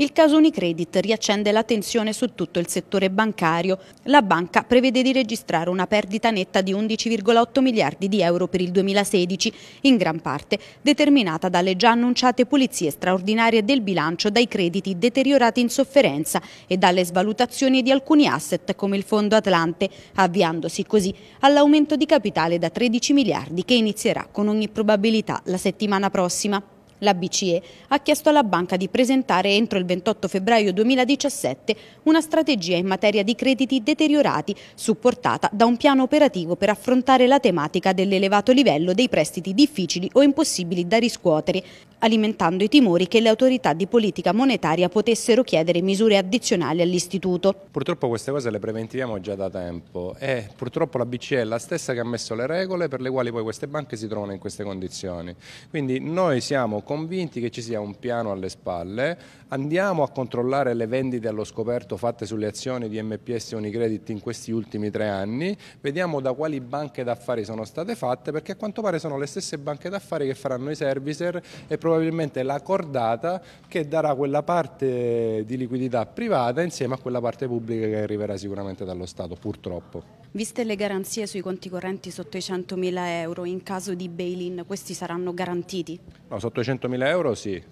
Il caso Unicredit riaccende l'attenzione su tutto il settore bancario. La banca prevede di registrare una perdita netta di 11,8 miliardi di euro per il 2016, in gran parte determinata dalle già annunciate pulizie straordinarie del bilancio dai crediti deteriorati in sofferenza e dalle svalutazioni di alcuni asset come il Fondo Atlante, avviandosi così all'aumento di capitale da 13 miliardi che inizierà con ogni probabilità la settimana prossima. La BCE ha chiesto alla banca di presentare entro il 28 febbraio 2017 una strategia in materia di crediti deteriorati, supportata da un piano operativo per affrontare la tematica dell'elevato livello dei prestiti difficili o impossibili da riscuotere, alimentando i timori che le autorità di politica monetaria potessero chiedere misure addizionali all'istituto. Purtroppo queste cose le preventiviamo già da tempo e purtroppo la BCE è la stessa che ha messo le regole per le quali poi queste banche si trovano in queste condizioni. Quindi noi siamo convinti che ci sia un piano alle spalle, andiamo a controllare le vendite allo scoperto fatte sulle azioni di MPS e Unicredit in questi ultimi tre anni, vediamo da quali banche d'affari sono state fatte perché a quanto pare sono le stesse banche d'affari che faranno i servicer e probabilmente la cordata che darà quella parte di liquidità privata insieme a quella parte pubblica che arriverà sicuramente dallo Stato, purtroppo. Viste le garanzie sui conti correnti sotto i 100.000 euro, in caso di bail-in questi saranno garantiti? No, sotto i 100.000 euro sì.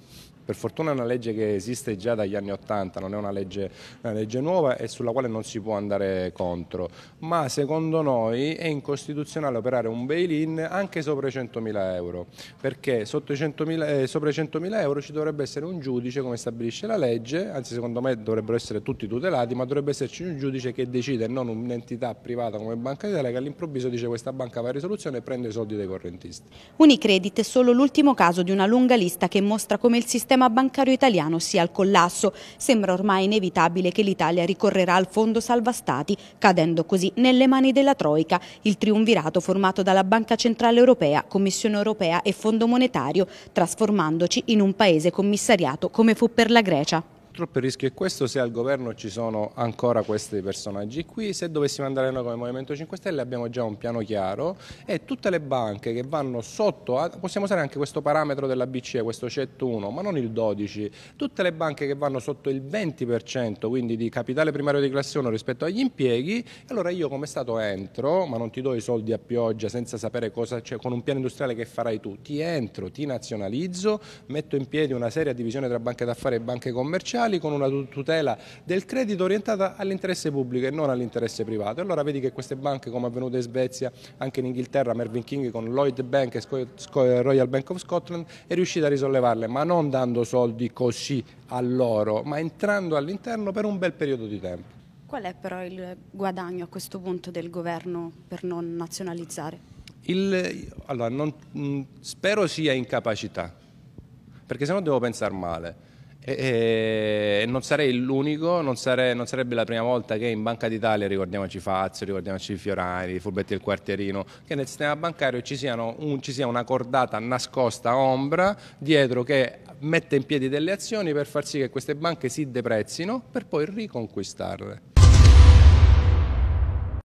Per fortuna è una legge che esiste già dagli anni Ottanta, non è una legge, una legge, nuova e sulla quale non si può andare contro, ma secondo noi è incostituzionale operare un bail-in anche sopra i 100.000 euro, perché sotto i 100.000, eh, sopra i 100.000 euro ci dovrebbe essere un giudice, come stabilisce la legge, anzi secondo me dovrebbero essere tutti tutelati, ma dovrebbe esserci un giudice che decide, non un'entità privata come Banca d'Italia, che all'improvviso dice questa banca va in risoluzione e prende i soldi dei correntisti. Unicredit è solo l'ultimo caso di una lunga lista che mostra come il sistema bancario italiano sia al collasso. Sembra ormai inevitabile che l'Italia ricorrerà al fondo salva stati, cadendo così nelle mani della Troica, il triunvirato formato dalla Banca Centrale Europea, Commissione Europea e Fondo Monetario, trasformato trasformandoci in un paese commissariato come fu per la Grecia. Purtroppo il rischio è questo se al governo ci sono ancora questi personaggi qui, se dovessimo andare noi come Movimento 5 Stelle abbiamo già un piano chiaro e tutte le banche che vanno sotto, possiamo usare anche questo parametro della BCE, questo CET 1, ma non il 12, tutte le banche che vanno sotto il 20% quindi di capitale primario di classe 1 rispetto agli impieghi, allora io come Stato entro, ma non ti do i soldi a pioggia senza sapere cosa c'è, cioè con un piano industriale che farai tu, ti entro, ti nazionalizzo, metto in piedi una seria divisione tra banche d'affari e banche commerciali, sociali con una tutela del credito orientata all'interesse pubblico e non all'interesse privato. Allora vedi che queste banche come avvenuto in Svezia, anche in Inghilterra, Mervyn King con Lloyd Bank e Royal Bank of Scotland è riuscita a risollevarle, ma non dando soldi così a loro, ma entrando all'interno per un bel periodo di tempo. Qual è però il guadagno a questo punto del governo per non nazionalizzare? Il, allora, non, mm, spero sia incapacità, perché se no devo pensare male. E, e non sarei l'unico, non, non, sarebbe la prima volta che in Banca d'Italia, ricordiamoci Fazio, ricordiamoci Fiorani, i furbetti del quartierino, che nel sistema bancario ci, un, ci, sia una cordata nascosta ombra dietro che mette in piedi delle azioni per far sì che queste banche si deprezzino per poi riconquistarle.